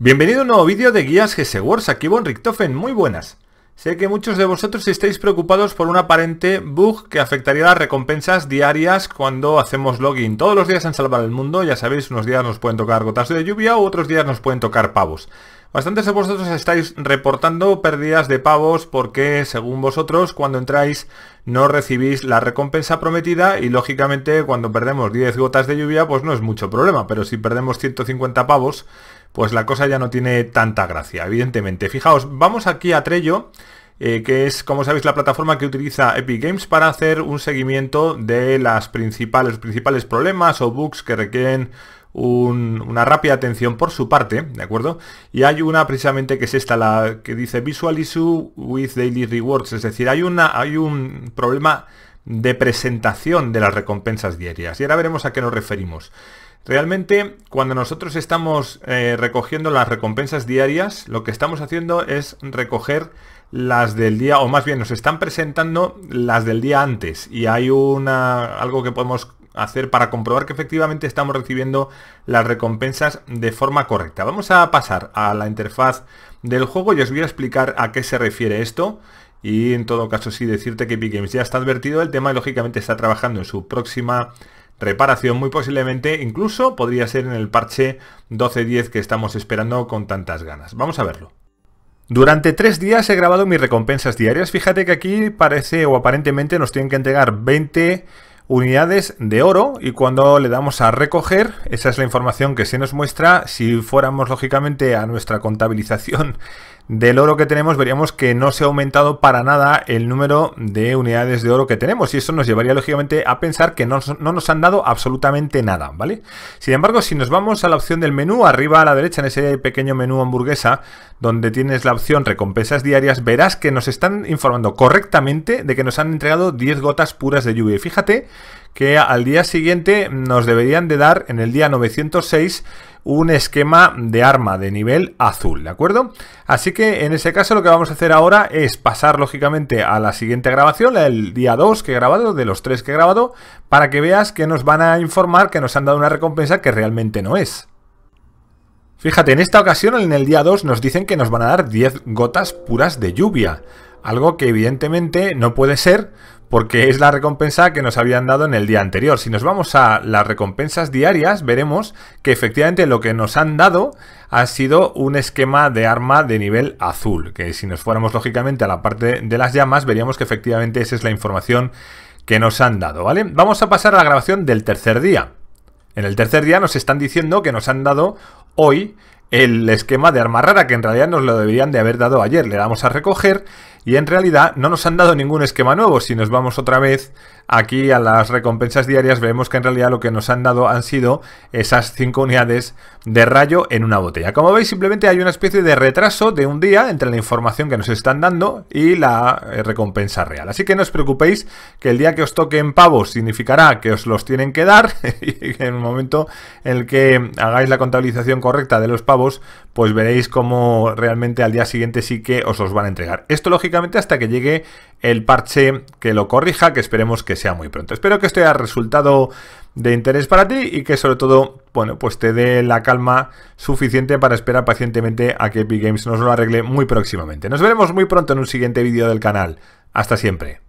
Bienvenido a un nuevo vídeo de guías Wars, aquí Von Richtofen, muy buenas. Sé que muchos de vosotros estáis preocupados por un aparente bug que afectaría las recompensas diarias cuando hacemos login. Todos los días en Salvar el Mundo, ya sabéis, unos días nos pueden tocar gotas de lluvia, otros días nos pueden tocar pavos. Bastantes de vosotros estáis reportando pérdidas de pavos porque, según vosotros, cuando entráis no recibís la recompensa prometida y, lógicamente, cuando perdemos 10 gotas de lluvia, pues no es mucho problema, pero si perdemos 150 pavos pues la cosa ya no tiene tanta gracia, evidentemente. Fijaos, vamos aquí a Trello, eh, que es, como sabéis, la plataforma que utiliza Epic Games para hacer un seguimiento de las principales, los principales problemas o bugs que requieren una rápida atención por su parte, ¿de acuerdo? Y hay una precisamente que es esta, la que dice Visual Issue with Daily Rewards, es decir, hay, una, hay un problema de presentación de las recompensas diarias. Y ahora veremos a qué nos referimos. Realmente, cuando nosotros estamos eh, recogiendo las recompensas diarias, lo que estamos haciendo es recoger las del día, o más bien nos están presentando las del día antes. Y hay una algo que podemos hacer para comprobar que efectivamente estamos recibiendo las recompensas de forma correcta. Vamos a pasar a la interfaz del juego y os voy a explicar a qué se refiere esto. Y en todo caso sí decirte que Epic Games ya está advertido el tema y lógicamente está trabajando en su próxima reparación muy posiblemente incluso podría ser en el parche 12.10 que estamos esperando con tantas ganas. Vamos a verlo. Durante tres días he grabado mis recompensas diarias. Fíjate que aquí parece o aparentemente nos tienen que entregar 20 unidades de oro y cuando le damos a recoger, esa es la información que se nos muestra. Si fuéramos lógicamente a nuestra contabilización del oro que tenemos, veríamos que no se ha aumentado para nada el número de unidades de oro que tenemos y eso nos llevaría lógicamente a pensar que no, nos han dado absolutamente nada, ¿vale? Sin embargo, si nos vamos a la opción del menú, arriba a la derecha en ese pequeño menú hamburguesa donde tienes la opción recompensas diarias, verás que nos están informando correctamente de que nos han entregado 10 gotas puras de lluvia. Y fíjate que al día siguiente nos deberían de dar en el día 906 un esquema de arma de nivel azul, ¿de acuerdo? Así que en ese caso lo que vamos a hacer ahora es pasar lógicamente a la siguiente grabación, el día 2 que he grabado, de los 3 que he grabado, para que veas que nos van a informar que nos han dado una recompensa que realmente no es. Fíjate, en esta ocasión en el día 2 nos dicen que nos van a dar 10 gotas puras de lluvia, algo que evidentemente no puede ser porque es la recompensa que nos habían dado en el día anterior. Si nos vamos a las recompensas diarias, veremos que efectivamente lo que nos han dado ha sido un esquema de arma de nivel azul, que si nos fuéramos lógicamente a la parte de las llamas, veríamos que efectivamente esa es la información que nos han dado, ¿vale? Vamos a pasar a la grabación del tercer día. En el tercer día nos están diciendo que nos han dado hoy el esquema de arma rara, que en realidad nos lo deberían de haber dado ayer. Le damos a recoger y en realidad no nos han dado ningún esquema nuevo. Si nos vamos otra vez aquí a las recompensas diarias, vemos que en realidad lo que nos han dado han sido esas 5 unidades de rayo en una botella. Como veis, simplemente hay una especie de retraso de un día entre la información que nos están dando y la eh, recompensa real. Así que no os preocupéis que el día que os toquen pavos significará que os los tienen que dar y en el momento en el que hagáis la contabilización correcta de los pavos pues veréis cómo realmente al día siguiente sí que os los van a entregar. Esto lógicamente hasta que llegue el parche que lo corrija, que esperemos que sea muy pronto. Espero que esto haya resultado de interés para ti y que sobre todo, bueno, pues te dé la calma suficiente para esperar pacientemente a que Epic Games nos lo arregle muy próximamente. Nos veremos muy pronto en un siguiente vídeo del canal. Hasta siempre.